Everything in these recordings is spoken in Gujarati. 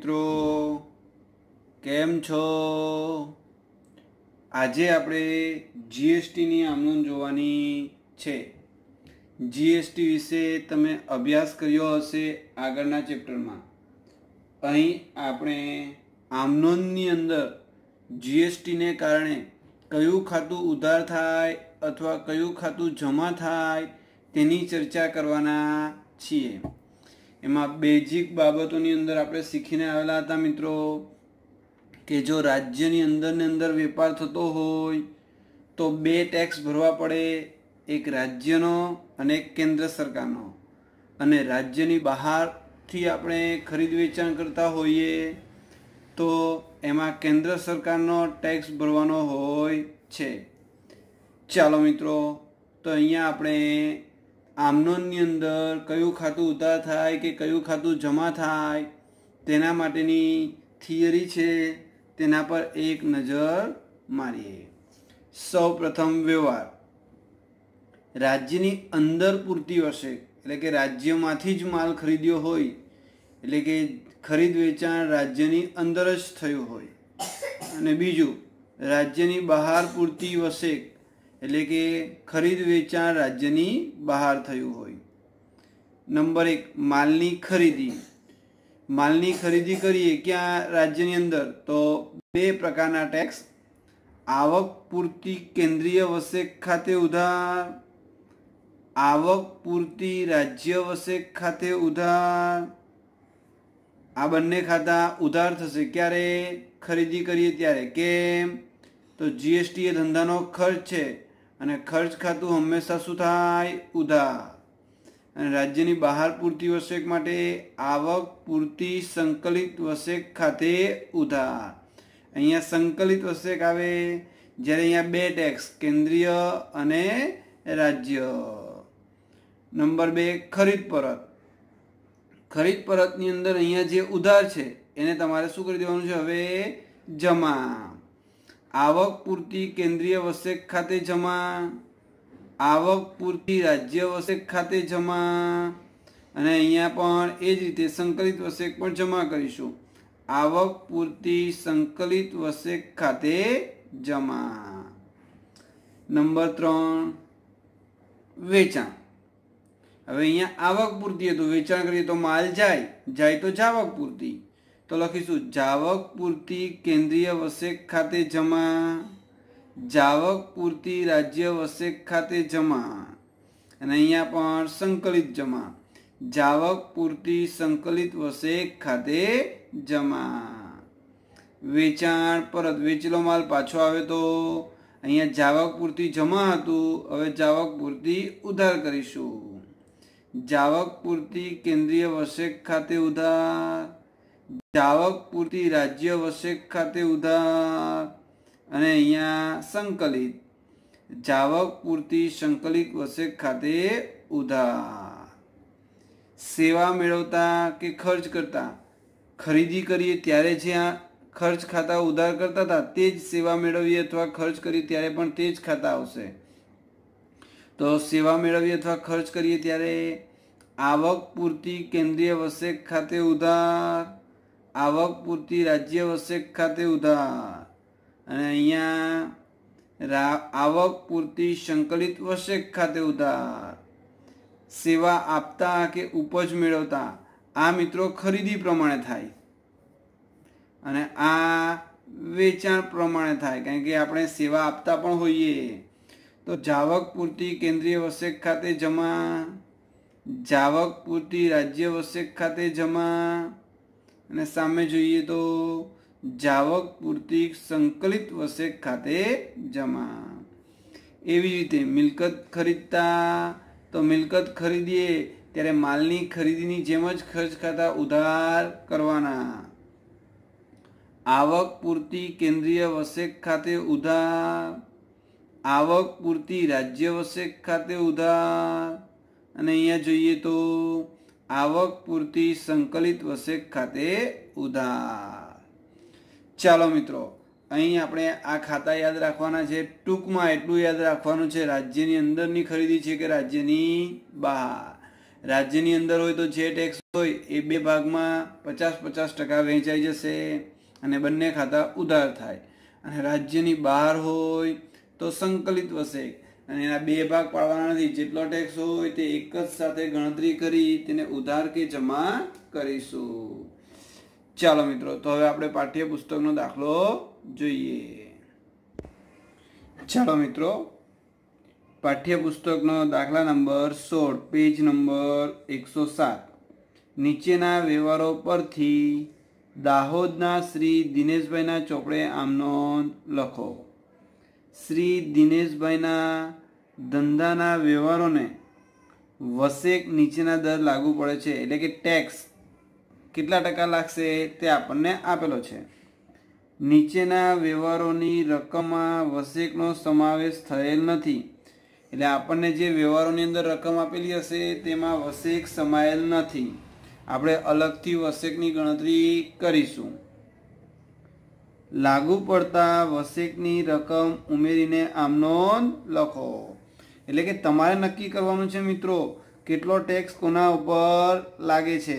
મિત્રો કેમ છો આજે આપણે જીએસટીની આમણું જોવાની છે જીએસટી વિશે તમે અભ્યાસ કર્યો હશે આગળના ચેપ્ટરમાં અહીં આપણે આમનોંદની અંદર જીએસટીને કારણે કયું ખાતું ઉધાર થાય અથવા કયું ખાતું જમા થાય તેની ચર્ચા કરવાના છીએ એમાં બેઝિક બાબતોની અંદર આપણે શીખીને આવેલા હતા મિત્રો કે જો રાજ્યની અંદરને અંદર વેપાર થતો હોય તો બે ટેક્સ ભરવા પડે એક રાજ્યનો અને એક કેન્દ્ર સરકારનો અને રાજ્યની બહારથી આપણે ખરીદ વેચાણ કરતા હોઈએ તો એમાં કેન્દ્ર સરકારનો ટેક્સ ભરવાનો હોય છે ચાલો મિત્રો તો અહીંયા આપણે આમનોનની અંદર કયું ખાતું ઉતાર થાય કે કયું ખાતું જમા થાય તેના માટેની થિયરી છે તેના પર એક નજર મારીએ સૌ પ્રથમ વ્યવહાર રાજ્યની અંદર પૂરતી હશે એટલે કે રાજ્યમાંથી જ માલ ખરીદ્યો હોય એટલે કે ખરીદ વેચાણ રાજ્યની અંદર જ થયું હોય અને બીજું રાજ્યની બહાર પૂરતી વસેક એટલે કે ખરીદ વેચાણ રાજ્યની બહાર થયું હોય નંબર એક માલની ખરીદી માલની ખરીદી કરીએ ક્યાં રાજ્યની અંદર તો બે પ્રકારના ટેક્સ આવક પૂરતી કેન્દ્રીય વસેક ખાતે ઉધાર આવક પૂરતી રાજ્ય વસેક ખાતે ઉધાર આ બંને ખાતા ઉધાર થશે ક્યારે ખરીદી કરીએ ત્યારે કેમ તો જીએસટી એ ધંધાનો ખર્ચ છે અને ખર્ચ ખાતું હંમેશા શું થાય ઉધાર અને રાજ્યની બહાર પૂરતી વસેક માટે આવક પૂરતી સંકલિત વસેક ખાતે ઉધાર અહીંયા સંકલિત વસેક આવે જ્યારે અહીંયા બે ટેક્સ કેન્દ્રીય અને રાજ્ય નંબર બે ખરીદ પરત ખરીદ પરતની અંદર અહીંયા જે ઉધાર છે એને તમારે શું કરી દેવાનું છે હવે જમા આવક પૂરતી કેન્દ્રીય વસેક ખાતે જમા આવક પૂરતી રાજ્ય વસેક ખાતે જમા અને અહીંયા પણ એ જ રીતે સંકલિત વસેક પણ જમા કરીશું આવક પૂરતી સંકલિત વસેક ખાતે જમા નંબર ત્રણ વેચાણ હવે અહીંયા આવક પૂરતી હતું વેચાણ કરીએ તો માલ જાય જાય તો જાવક પૂરતી તો લખીશું જાવક પૂર્તિ કેન્દ્રીય વસેક ખાતે જમા જાવક પૂર્તિ રાજ્ય વસેક ખાતે જમા અને અહીંયા પણ સંકલિત જમા જાવક પૂર્તિ સંકલિત વસેક ખાતે જમા વેચાણ પરત વેચેલો માલ પાછો આવે તો અહીંયા જાવક પૂર્તિ જમા હતું હવે જાવક પૂર્તિ ઉધાર કરીશું જાવક પૂર્તિ કેન્દ્રીય વસેક ખાતે ઉધાર આવક પૂરતી રાજ્ય વસેક ખાતે ઉધાર અને અહીંયા સંકલિત જાવક પૂરતી સંકલિત વસેક ખાતે ઉધાર સેવા મેળવતા કે ખર્ચ કરતા ખરીદી કરીએ ત્યારે જ્યાં ખર્ચ ખાતા ઉધાર કરતા હતા તે જ સેવા મેળવીએ અથવા ખર્ચ કરીએ ત્યારે પણ તે જ ખાતા આવશે તો સેવા મેળવીએ અથવા ખર્ચ કરીએ ત્યારે આવક પૂરતી કેન્દ્રીય વસેક ખાતે ઉધાર આવક પૂરતી રાજ્ય વસેક ખાતે ઉધાર અને અહીંયા આવક પૂરતી સંકલિત વશેક ખાતે ઉધાર સેવા આપતા કે ઉપજ મેળવતા આ મિત્રો ખરીદી પ્રમાણે થાય અને આ વેચાણ પ્રમાણે થાય કારણ કે આપણે સેવા આપતા પણ હોઈએ તો જાવક પૂરતી કેન્દ્રીય વશેક ખાતે જમા જાવક પૂરતી રાજ્ય વસેક ખાતે જમા અને સામે જોઈએ તો જાવક પૂરતી સંકલિત વસેક ખાતે જમા એવી રીતે મિલકત ખરીદતા તો મિલકત ખરીદીએ ત્યારે માલની ખરીદીની જેમ જ ખર્ચ ખાતા ઉધાર કરવાના આવક પૂરતી કેન્દ્રીય વસેક ખાતે ઉધાર આવક પૂરતી રાજ્ય વસેક ખાતે ઉધાર અને અહીંયા જોઈએ તો આવક પૂરતી સંકલિત વસેક ખાતે ઉધાર ચાલો મિત્રો અહીં આપણે આ ખાતા યાદ રાખવાના છે ટૂંકમાં એટલું યાદ રાખવાનું છે રાજ્યની અંદરની ખરીદી છે કે રાજ્યની બહાર રાજ્યની અંદર હોય તો જે ટેક્સ હોય એ બે ભાગમાં પચાસ પચાસ ટકા વહેંચાઈ જશે અને બંને ખાતા ઉધાર થાય અને રાજ્યની બહાર હોય તો સંકલિત વસેક અને એના બે ભાગ પાડવાના નથી જેટલો ટેક્સ હોય તે એક જ સાથે ગણતરી કરી તેને ઉધાર કે જમા કરીશું ચાલો મિત્રો તો હવે આપણે પાઠ્યપુસ્તકનો દાખલો જોઈએ ચાલો મિત્રો પાઠ્યપુસ્તકનો દાખલા નંબર સોળ પેજ નંબર એકસો સાત નીચેના વ્યવહારો પરથી દાહોદના શ્રી દિનેશભાઈના ચોપડે આમનો લખો શ્રી દિનેશભાઈના ધંધાના વ્યવહારોને વસેક નીચેના દર લાગુ પડે છે એટલે કે ટેક્સ કેટલા ટકા લાગશે તે આપણને આપેલો છે નીચેના વ્યવહારોની રકમમાં વસેકનો સમાવેશ થયેલ નથી એટલે આપણને જે વ્યવહારોની અંદર રકમ આપેલી હશે તેમાં વસેક સમાયેલ નથી આપણે અલગથી વસેકની ગણતરી કરીશું લાગુ પડતા વસેકની રકમ ઉમેરીને આમનો લખો એટલે કે તમારે નક્કી કરવાનું છે મિત્રો કેટલો ટેક્સ કોના ઉપર લાગે છે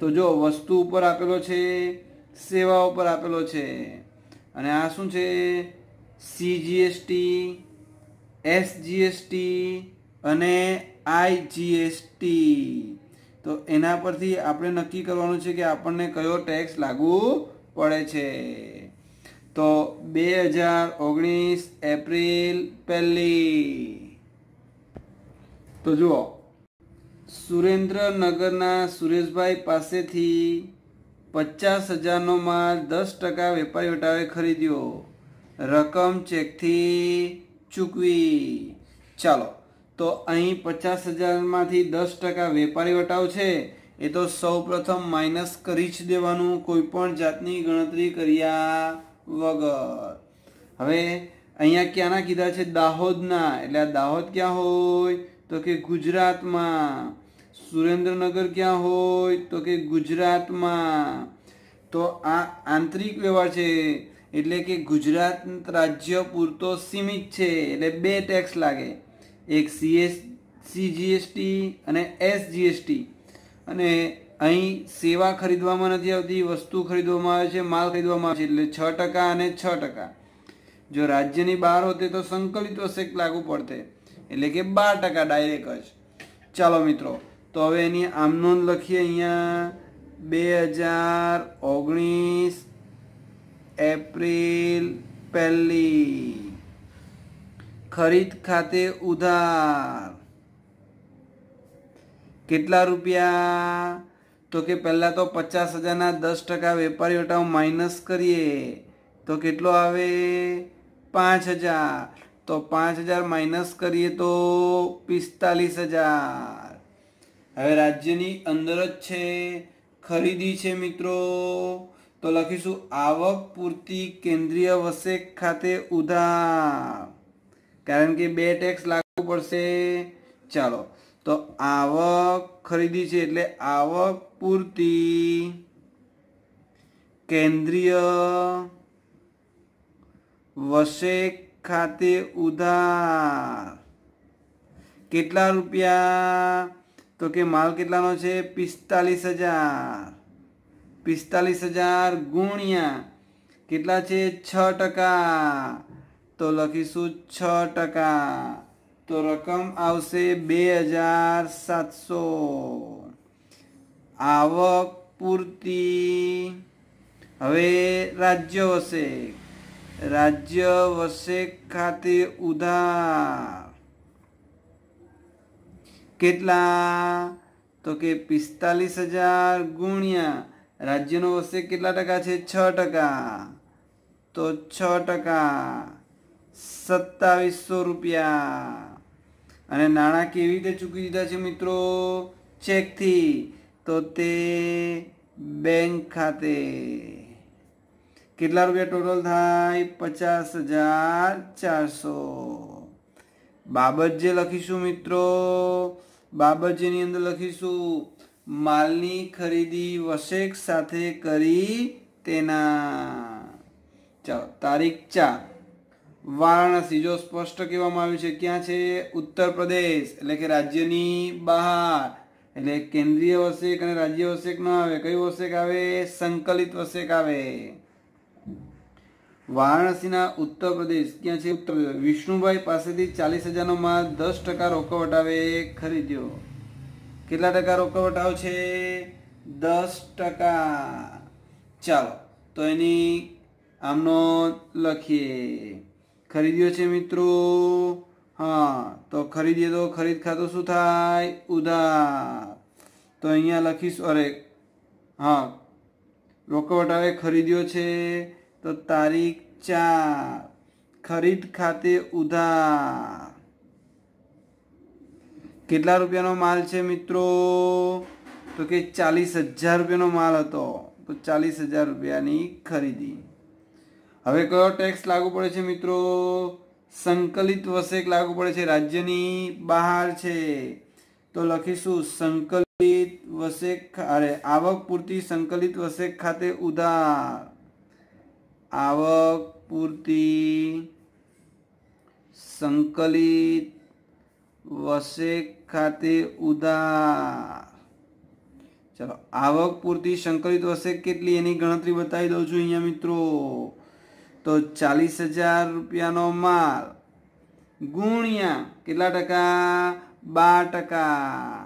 તો જો વસ્તુ ઉપર આપેલો છે સેવા ઉપર આપેલો છે અને આ શું છે સીજીએસટી એસજીએસટી અને આઈજીએસટી તો એના પરથી આપણે નક્કી કરવાનું છે કે આપણને કયો ટેક્સ લાગુ પડે છે તો બે હજાર ઓગણીસ એપ્રિલ પહેલી તો જુઓ સુરેન્દ્રનગરના સુરેશભાઈ પાસેથી પચાસ હજારનો માલ દસ ટકા વેપારી વટાવે ખરીદ્યો રકમ ચેકથી ચૂકવી ચાલો તો અહીં પચાસ હજારમાંથી દસ ટકા વેપારી વટાવ છે એ તો સૌ પ્રથમ માઇનસ કરી જ દેવાનું કોઈ પણ જાતની ગણતરી કર્યા વગર હવે અહીંયા ક્યાંના કીધા છે દાહોદના એટલે આ દાહોદ ક્યાં હોય તો કે ગુજરાતમાં સુરેન્દ્રનગર ક્યાં હોય તો કે ગુજરાતમાં તો આ આંતરિક વ્યવહાર છે એટલે કે ગુજરાત રાજ્ય પૂરતો સીમિત છે એટલે બે ટેક્સ લાગે એક સીએસ સીજીએસટી અને એસજીએસટી અને અહીં સેવા ખરીદવામાં નથી આવતી વસ્તુ ખરીદવામાં આવે છે માલ ખરીદવામાં આવે છે એટલે છ ટકા અને છ ટકા જો રાજ્યની બહાર હોતે તો સંકલિત વસેક લાગુ પડતે એટલે કે બાર ટકા ડાયરેક્ટ જ ચાલો મિત્રો તો હવે એની આમ નોંધ લખીએ અહીંયા બે હજાર ઓગણીસ એપ્રિલ પહેલી ખરીદ ખાતે ઉધાર કેટલા રૂપિયા તો કે પહેલાં તો પચાસ હજારના દસ ટકા વેપારી વટાવ માઇનસ કરીએ તો કેટલો આવે પાંચ હજાર તો પાંચ હજાર માઇનસ કરીએ તો પિસ્તાલીસ હજાર હવે રાજ્યની અંદર જ છે ખરીદી છે મિત્રો તો લખીશું આવક પૂરતી કેન્દ્રીય વસેક ખાતે ઉધાર કારણ કે બે ટેક્સ લાગુ પડશે ચાલો તો આવક ખરીદી છે એટલે આવક પૂર્તિ કેન્દ્રીય વસેક ખાતે ઉધાર કેટલા રૂપિયા તો કે માલ કેટલાનો છે પિસ્તાલીસ હજાર પિસ્તાલીસ હજાર ગુણ્યા કેટલા છે છ ટકા તો લખીશું છ ટકા તો રકમ આવશે બે હજાર સાતસો આવક પૂરતી હવે રાજ્ય વસેક રાજ્ય વસે ખાતે ઉધાર કેટલા તો કે પિસ્તાલીસ હજાર ગુણ્યા રાજ્યનો વસે કેટલા ટકા છે છ ટકા તો છ ટકા સત્તાવીસો રૂપિયા અને નાણાં કેવી રીતે ચૂકી દીધા છે મિત્રો ચેકથી તો તે બેંક ખાતે કેટલા રૂપિયા ટોટલ થાય પચાસ હજાર ચારસો બાબત જે લખીશું મિત્રો બાબત જેની અંદર લખીશું માલની ખરીદી વશેક સાથે કરી તેના ચાલો તારીખ ચાર વારાણસી જો સ્પષ્ટ કહેવામાં આવ્યું છે ક્યાં છે ઉત્તર પ્રદેશ એટલે કે રાજ્યની બહાર એટલે કેન્દ્રીય વસેક અને રાજ્ય વસેક ન આવે કયું વસેક આવે સંકલિત વસેક આવે વારાણસીના ઉત્તર પ્રદેશ ક્યાં છે ઉત્તર પ્રદેશ વિષ્ણુભાઈ પાસેથી ચાલીસ હજારનો માલ દસ ટકા રોકવટ આવે ખરીદ્યો કેટલા ટકા રોકવટ આવશે દસ ટકા ચાલો તો એની આમનો લખીએ ખરીદ્યો છે મિત્રો હા તો ખરીદીએ તો ખરીદ ખાતું શું થાય ઉધાર તો અહીંયા લખીશ અરે હા રોકવટ હવે ખરીદ્યો છે તો તારીખ ચાર ખરીદ ખાતે ઉધાર કેટલા રૂપિયાનો માલ છે મિત્રો તો કે ચાલીસ હજાર રૂપિયાનો માલ હતો તો ચાલીસ હજાર રૂપિયાની ખરીદી હવે કયો ટેક્સ લાગુ પડે છે મિત્રો સંકલિત વસેક લાગુ પડે છે રાજ્યની બહાર છે તો લખીશું સંકલિત વસેક અરે આવક પૂરતી સંકલિત વસેક ખાતે ઉધાર આવક પૂરતી સંકલિત વસેક ખાતે ઉધાર ચલો આવક પૂરતી સંકલિત વસેક કેટલી એની ગણતરી બતાવી દઉં છું અહીંયા મિત્રો તો ચાલીસ હજાર રૂપિયાનો માલ ગુણ્યા કેટલા ટકા બાર ટકા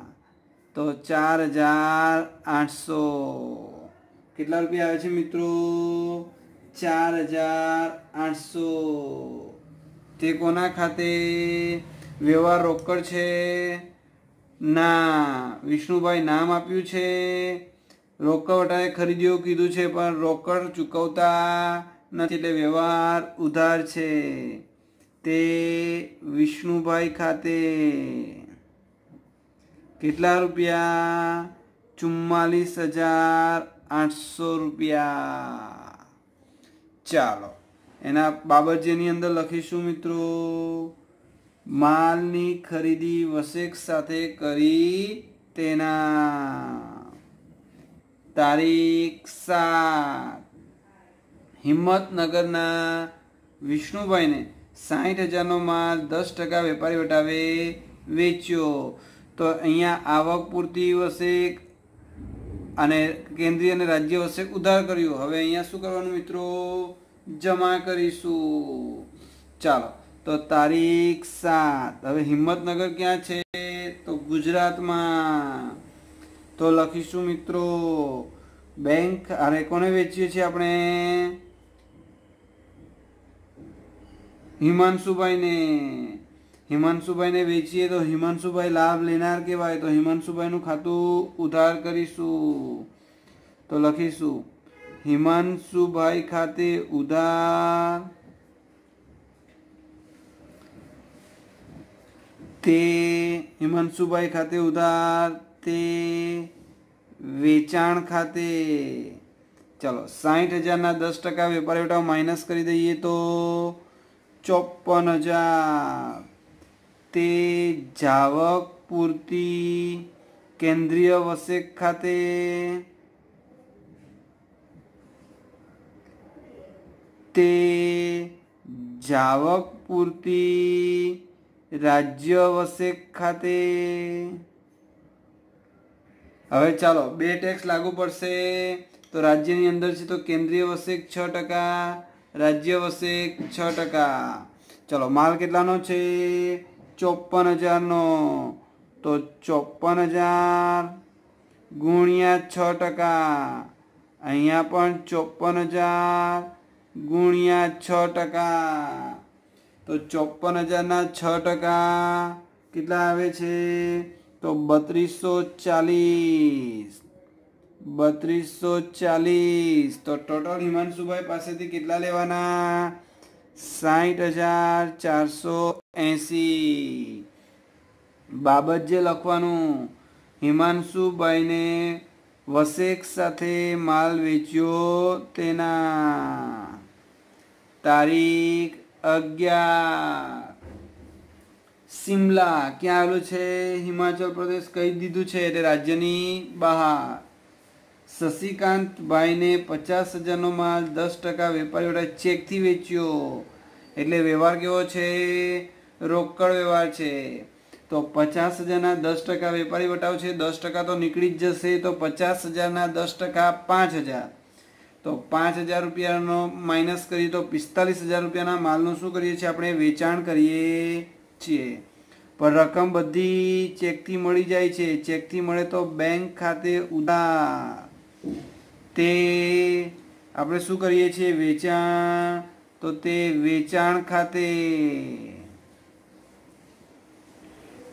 તો ચાર હજાર આઠસો કેટલા રૂપિયા આવે છે મિત્રો ચાર હજાર આઠસો તે કોના ખાતે વ્યવહાર રોકડ છે ના વિષ્ણુભાઈ નામ આપ્યું છે રોકડ વટાએ ખરીદ્યો કીધું છે પણ રોકડ ચૂકવતા નથી એટલે વ્યવહાર ઉધાર છે તે વિષ્ણુભાઈ ખાતે કેટલા રૂપિયા ચુમ્માલીસ હજાર આઠસો રૂપિયા ચાલો એના બાબતજીની અંદર લખીશું મિત્રો માલની ખરીદી વસેક સાથે કરી તેના તારીખ સાત હિંમતનગરના વિષ્ણુભાઈને સાહીઠ હજારનો માલ દસ ટકા વેપારી વટાવે વેચ્યો તો અહીંયા આવક પૂરતી વસે અને કેન્દ્રીય અને રાજ્ય વસે ઉધાર કર્યું હવે અહીંયા શું કરવાનું મિત્રો જમા કરીશું ચાલો તો તારીખ સાત હવે હિંમતનગર ક્યાં છે તો ગુજરાતમાં તો લખીશું મિત્રો બેંક અરે કોને વેચીએ છીએ આપણે હિમાંશુભાઈને હિમાંશુભાઈને વેચીએ તો હિમાંશુભાઈ લાભ લેનાર કહેવાય તો હિમાંશુભાઈનું ખાતું ઉધાર કરીશું તો લખીશું હિમાંશુભાઈ ખાતે ઉધાર તે હિમાંશુભાઈ ખાતે ઉધાર તે વેચાણ ખાતે ચલો સાહીઠ હજારના દસ ટકા વેપારી વેટાઓ માઇનસ કરી દઈએ તો ચોપન હજાર તે જાવક પૂરતી કેન્દ્રીય વસેક ખાતે તે જાવક પૂરતી રાજ્ય વસેક ખાતે હવે ચાલો બે ટેક્સ લાગુ પડશે તો રાજ્યની અંદર છે તો કેન્દ્રીય વસેક છ ટકા રાજ્ય વસે છ ટકા ચલો માલ કેટલાનો છે ચોપન હજારનો તો ચોપન હજાર ગુણ્યા છ ટકા અહીંયા પણ ચોપન હજાર ગુણ્યા છ ટકા તો ચોપન હજારના છ ટકા કેટલા આવે છે તો બત્રીસો ચાલીસ બત્રીસો ચાલીસ તો ટોટલ હિમાંશુભાઈ પાસેથી કેટલા લેવાના સાહીઠ હજાર ચારસો એંસી બાબત જે લખવાનું હિમાંશુભાઈને વસેક સાથે માલ વેચ્યો તેના તારીખ અગિયાર શિમલા ક્યાં આવેલું છે હિમાચલ પ્રદેશ કહી દીધું છે એટલે રાજ્યની બહાર શશિકાંતભાઈને પચાસ હજારનો માલ દસ ટકા વેપારી વડા ચેકથી વેચ્યો એટલે વ્યવહાર કેવો છે રોકડ વ્યવહાર છે તો પચાસ હજારના દસ ટકા વેપારી વટાવ છે દસ ટકા તો નીકળી જ જશે તો પચાસ હજારના દસ ટકા પાંચ હજાર તો પાંચ હજાર રૂપિયાનો માઇનસ કરીએ તો પિસ્તાલીસ હજાર રૂપિયાના માલનું શું કરીએ છીએ આપણે વેચાણ કરીએ છીએ પણ રકમ બધી ચેકથી મળી જાય છે ચેકથી મળે તો બેંક ખાતે ઉધાર તે આપણે શું કરીએ છીએ વેચાણ તો તે વેચાણ ખાતે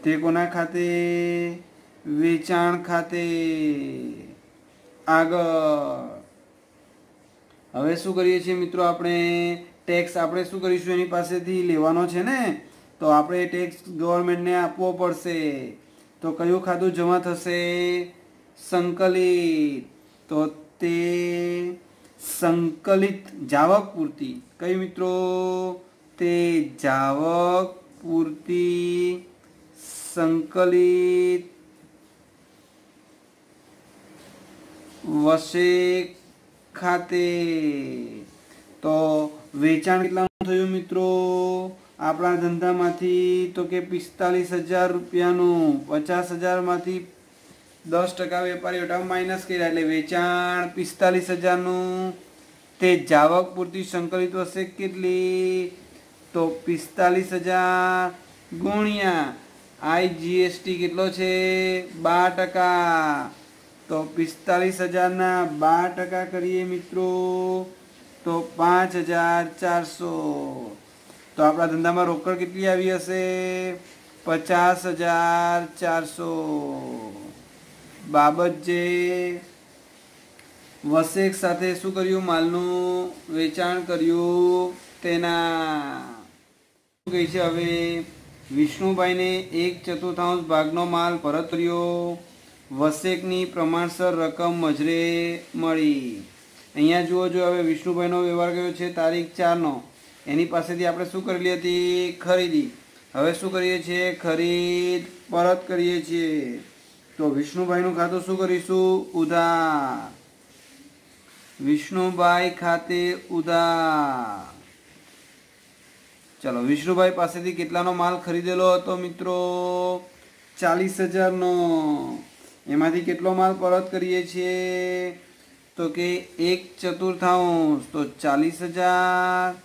તે કોના ખાતે વેચાણ ખાતે આગળ હવે શું કરીએ છીએ મિત્રો આપણે ટેક્સ આપણે શું કરીશું એની પાસેથી લેવાનો છે ને તો આપણે ટેક્સ ગવર્મેન્ટને આપવો પડશે તો કયું ખાતું જમા થશે સંકલિત તો તે સંકલિત જાવક પૂરતી કઈ મિત્રો તે જાવક પૂરતી સંકલિત વસે ખાતે તો વેચાણ કેટલાનું થયું મિત્રો આપણા ધંધામાંથી તો કે પિસ્તાલીસ હજાર રૂપિયાનું પચાસ હજારમાંથી દસ ટકા વેપારીઓ વટાવ માઇનસ કર્યા એટલે વેચાણ પિસ્તાલીસ હજારનું તે જાવક પૂરતી સંકલિત હશે કેટલી તો પિસ્તાલીસ હજાર ગુણ્યા આઈજીએસટી કેટલો છે બાર ટકા તો પિસ્તાલીસ હજારના બાર ટકા કરીએ મિત્રો તો પાંચ હજાર ચારસો તો આપણા ધંધામાં રોકડ કેટલી આવી હશે પચાસ હજાર ચારસો બાબત જે વસેક સાથે શું કર્યું માલનું વેચાણ કર્યું તેના શું કહે છે હવે વિષ્ણુભાઈને એક ચતુર્થાંશ ભાગનો માલ પરત કર્યો વસેકની પ્રમાણસર રકમ મજરે મળી અહીંયા જુઓ જો હવે વિષ્ણુભાઈનો વ્યવહાર ગયો છે તારીખ ચારનો એની પાસેથી આપણે શું કરેલી હતી ખરીદી હવે શું કરીએ છીએ ખરીદ પરત કરીએ છીએ તો વિષ્ણુભાઈનું ખાતું શું કરીશું ઉધા વિષ્ણુભાઈ ખાતે ઉધા ચાલો વિષ્ણુભાઈ પાસેથી કેટલાનો માલ ખરીદેલો હતો મિત્રો ચાલીસ હજારનો એમાંથી કેટલો માલ પરત કરીએ છીએ તો કે એક ચતુર્થાંશ તો ચાલીસ હજાર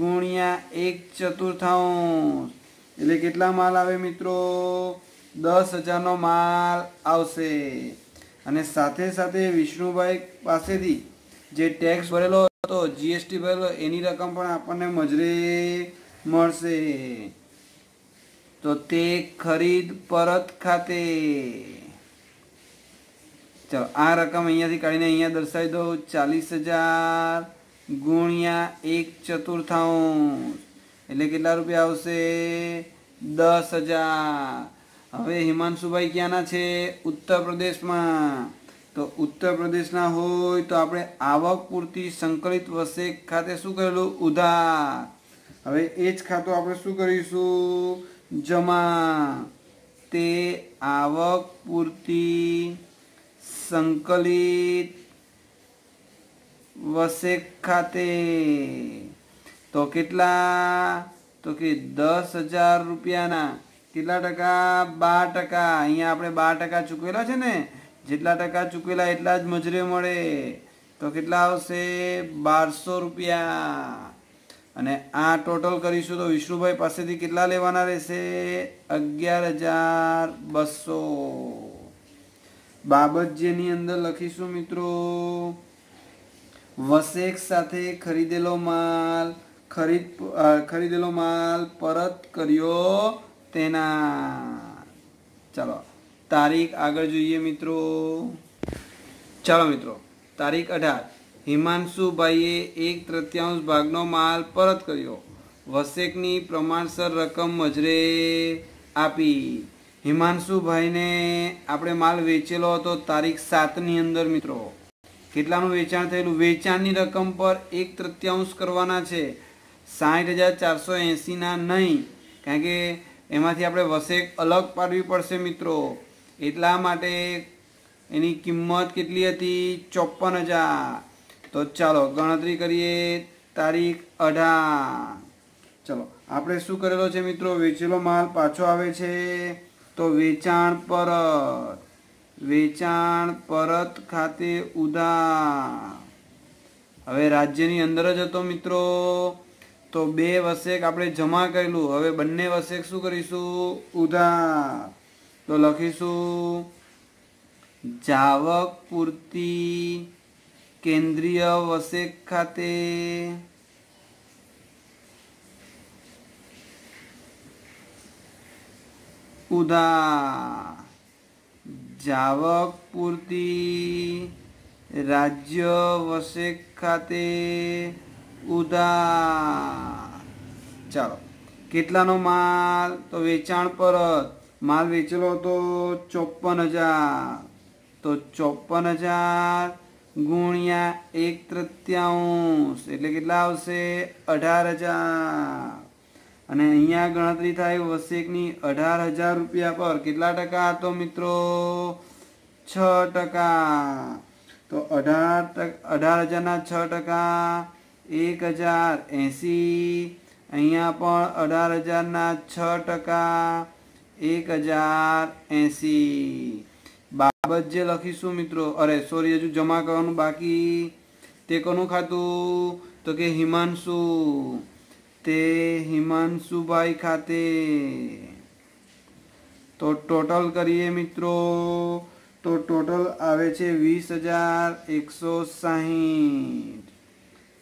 ગુણ્યા એક ચતુર્થાંશ એટલે કેટલા માલ આવે મિત્રો દસ હજારનો માલ આવશે અને સાથે સાથે વિષ્ણુભાઈ પાસેથી જે ટેક્સ ભરેલો હતો જીએસટી ભરેલો એની રકમ પણ આપણને મજરે મળશે તો તે ખરીદ પરત ખાતે ચાલો આ રકમ અહીંયાથી કાઢીને અહીંયા દર્શાવી દઉં ચાલીસ હજાર ગુણ્યા એક ચતુર્થાંશ એટલે કેટલા રૂપિયા આવશે દસ હજાર હવે હિમાંશુભાઈ ક્યાંના છે ઉત્તર પ્રદેશમાં તો ઉત્તર પ્રદેશના હોય તો આપણે આવક પૂરતી સંકલિત વસે ખાતે શું કરેલું ઉધાર હવે એ જ ખાતું આપણે શું કરીશું જમા તે આવક પૂરતી સંકલિત વસે ખાતે તો કેટલા તો કે દસ હજાર રૂપિયાના કેટલા ટકા બાર ટકા અહીંયા આપણે બાર ટકા ચૂકવેલા છે ને જેટલા ટકા ચૂકવેલા એટલા જ મજરે મળે તો કેટલા આવશે બારસો રૂપિયા અને આ ટોટલ કરીશું તો વિષ્ણુભાઈ પાસેથી કેટલા લેવાના રહેશે અગિયાર હજાર બસો બાબત જેની અંદર લખીશું મિત્રો વસેક સાથે ખરીદેલો માલ ખરીદ ખરીદેલો માલ પરત કર્યો તેના ચાલો તારીખ આગળ જોઈએ મિત્રો ચાલો મિત્રો તારીખ અઢાર હિમાંશુભાઈએ એક તૃતીયાંશ ભાગનો માલ પરત કર્યો વસેકની પ્રમાણસર રકમ મજરે આપી હિમાંશુભાઈને આપણે માલ વેચેલો હતો તારીખ સાતની અંદર મિત્રો કેટલાનું વેચાણ થયેલું વેચાણની રકમ પર એક તૃતીયાંશ કરવાના છે સાઠ હજાર ચારસો એંસીના નહીં કારણ કે એમાંથી આપણે વસેક અલગ પાડવી પડશે મિત્રો એટલા માટે એની કિંમત કેટલી હતી ચોપન હજાર તો ચાલો ગણતરી કરીએ તારીખ અઢાર ચલો આપણે શું કરેલો છે મિત્રો વેચેલો માલ પાછો આવે છે તો વેચાણ પરત વેચાણ પરત ખાતે ઉધાર હવે રાજ્યની અંદર જ હતો મિત્રો તો બે વસેક આપણે જમા કરેલું હવે બંને વસેક શું કરીશું ઉધા તો લખીશું જાવક પૂરતી કેન્દ્રીય વસેક ખાતે ઉધા જાવક પૂરતી રાજ્ય વસેક ખાતે ઉદા ચાલો કેટલાનો માલ તો વેચાણ પરત માલ વેચેલો હતો ચોપન હજાર તો ચોપન હજાર ગુણ્યા એક તૃત્યાંશ એટલે કેટલા આવશે અઢાર હજાર અને અહીંયા ગણતરી થાય વસેકની અઢાર હજાર રૂપિયા પર કેટલા ટકા હતો મિત્રો છ ટકા તો અઢાર અઢાર હજારના છ ટકા એક હજાર એંસી અહીંયા પણ 18000 ના 6% 1080 બાબાજી લખી સુ મિત્રો અરે સોરી હજુ જમા કરવાનું બાકી તે કોનો ખાતો તો કે હિમાંશુ તે હિમાંશુ બાઈ ખાતે તો ટોટલ કરીએ મિત્રો તો ટોટલ આવે છે 20160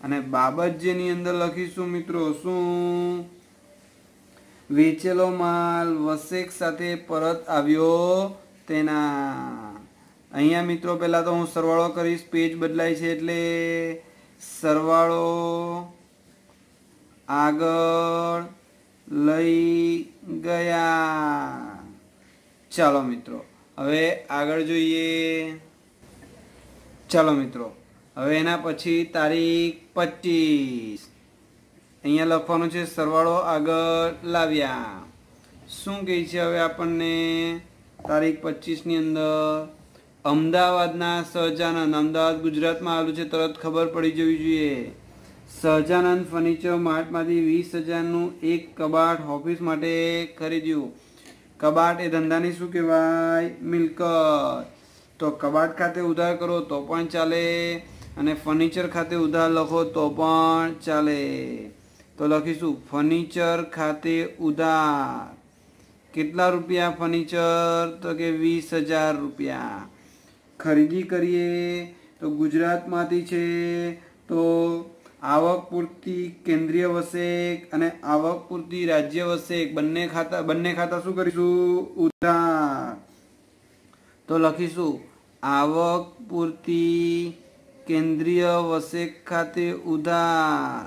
અને બાબતજીની અંદર લખીશું મિત્રો શું વેચેલો માલ વસેક સાથે પરત આવ્યો તેના અહીંયા મિત્રો પહેલાં તો હું સરવાળો કરીશ પેજ બદલાય છે એટલે સરવાળો આગળ લઈ ગયા ચાલો મિત્રો હવે આગળ જોઈએ ચાલો મિત્રો હવે એના પછી તારીખ પચીસ અહીંયા લખવાનું છે સરવાળો આગળ લાવ્યા શું કહે છે હવે આપણને તારીખ પચીસની અંદર અમદાવાદના સહજાનંદ અમદાવાદ ગુજરાતમાં આવેલું છે તરત ખબર પડી જવી જોઈએ સહજાનંદ ફર્નિચર માર્ટમાંથી વીસ હજારનું એક કબાટ ઓફિસ માટે ખરીદ્યું કબાટ એ ધંધાની શું કહેવાય મિલકત તો કબાટ ખાતે ઉધાર કરો તો પણ ચાલે અને ફર્નિચર ખાતે ઉધાર લખો તો પણ ચાલે તો લખીશું ફર્નિચર ખાતે ઉધાર કેટલા રૂપિયા ફર્નિચર તો કે વીસ હજાર રૂપિયા ખરીદી કરીએ તો ગુજરાતમાંથી છે તો આવક પૂરતી કેન્દ્રીય વસેક અને આવક પૂરતી રાજ્ય વસેક બંને ખાતા બંને ખાતા શું કરીશું ઉધાર તો લખીશું આવક પૂરતી કેન્દ્રીય વસેક ખાતે ઉધાર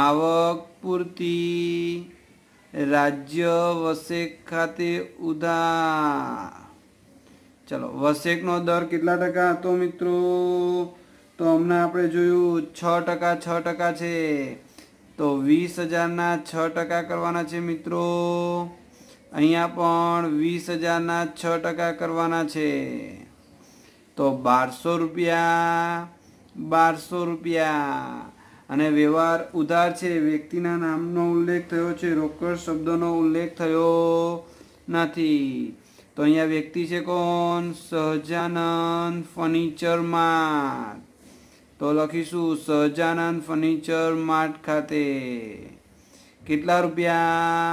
આવક પૂરતી રાજ્ય વસેક ખાતે ઉધાર ચલો વસેકનો દર કેટલા ટકા હતો મિત્રો તો હમણાં આપણે જોયું છ ટકા છ ટકા છે તો વીસ હજારના છ ટકા કરવાના છે મિત્રો અહીંયા પણ વીસ હજારના છ ટકા કરવાના છે તો બારસો રૂપિયા બારસો રૂપિયા અને વ્યવહાર ઉધાર છે વ્યક્તિના નામનો ઉલ્લેખ થયો છે રોકડ શબ્દનો ઉલ્લેખ થયો નથી તો અહીંયા વ્યક્તિ છે કોણ સહજાનંદ ફર્નિચર માર્ટ તો લખીશું સહજાનંદ ફર્નિચર માર્ટ ખાતે કેટલા રૂપિયા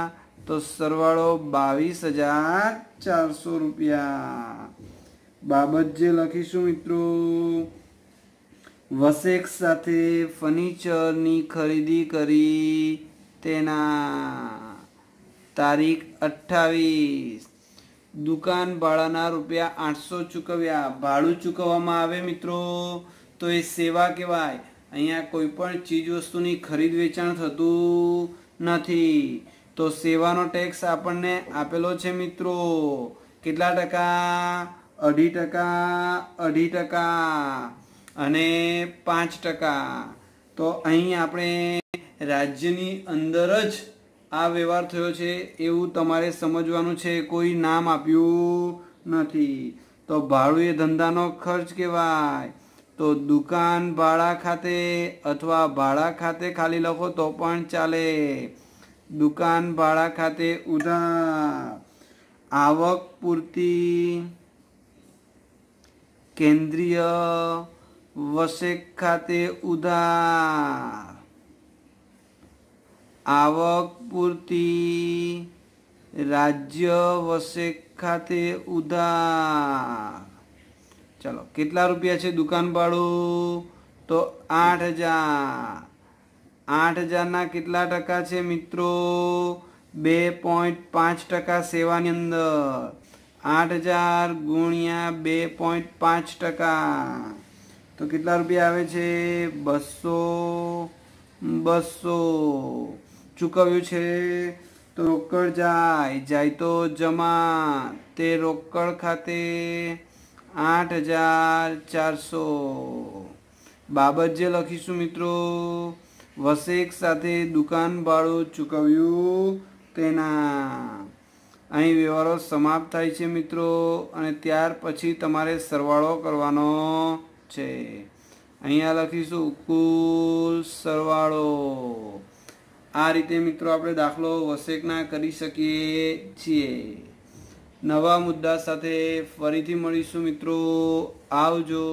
તો સરવાળો બાવીસ હજાર ચારસો રૂપિયા બાબત જે લખીશું મિત્રો વસેક સાથે ફર્નિચરની ખરીદી કરી તેના તારીખ અઠ્ઠાવીસ દુકાન ભાડાના રૂપિયા આઠસો ચૂકવ્યા ભાડું ચૂકવવામાં આવે મિત્રો તો એ સેવા કહેવાય અહીંયા કોઈ પણ ચીજ વસ્તુની ખરીદ વેચાણ થતું નથી તો સેવાનો ટેક્સ આપણને આપેલો છે મિત્રો કેટલા ટકા અઢી ટકા અઢી ટકા અને પાંચ ટકા તો અહીં આપણે રાજ્યની અંદર જ આ વ્યવહાર થયો છે એવું તમારે સમજવાનું છે કોઈ નામ આપ્યું નથી તો ભાડું એ ધંધાનો ખર્ચ કહેવાય તો દુકાન ભાડા ખાતે અથવા ભાડા ખાતે ખાલી લખો તો પણ ચાલે દુકાન ભાડા ખાતે ઉધાર આવક પૂરતી કેન્દ્રીય વસેક ખાતે ઉધાર આવક પૂરતી રાજ્ય વસેક ખાતે ઉધાર ચલો કેટલા રૂપિયા છે દુકાન ભાડું તો આઠ હજાર આઠ હજારના કેટલા ટકા છે મિત્રો બે પોઈન્ટ પાંચ ટકા સેવાની અંદર આઠ હજાર ગુણ્યા બે પોઈન્ટ પાંચ ટકા તો કેટલા રૂપિયા આવે છે બસો બસો ચૂકવ્યું છે તો રોકડ જાય જાય તો જમા તે રોકડ ખાતે આઠ હજાર ચારસો બાબત જે લખીશું મિત્રો વસેક સાથે દુકાન ભાડું ચૂકવ્યું તેના અહીં વ્યવહારો સમાપ્ત થાય છે મિત્રો અને ત્યાર પછી તમારે સરવાળો કરવાનો છે અહીંયા લખીશું કુલ સરવાળો આ રીતે મિત્રો આપણે દાખલો વસેકના કરી શકીએ છીએ નવા મુદ્દા સાથે ફરીથી મળીશું મિત્રો આવજો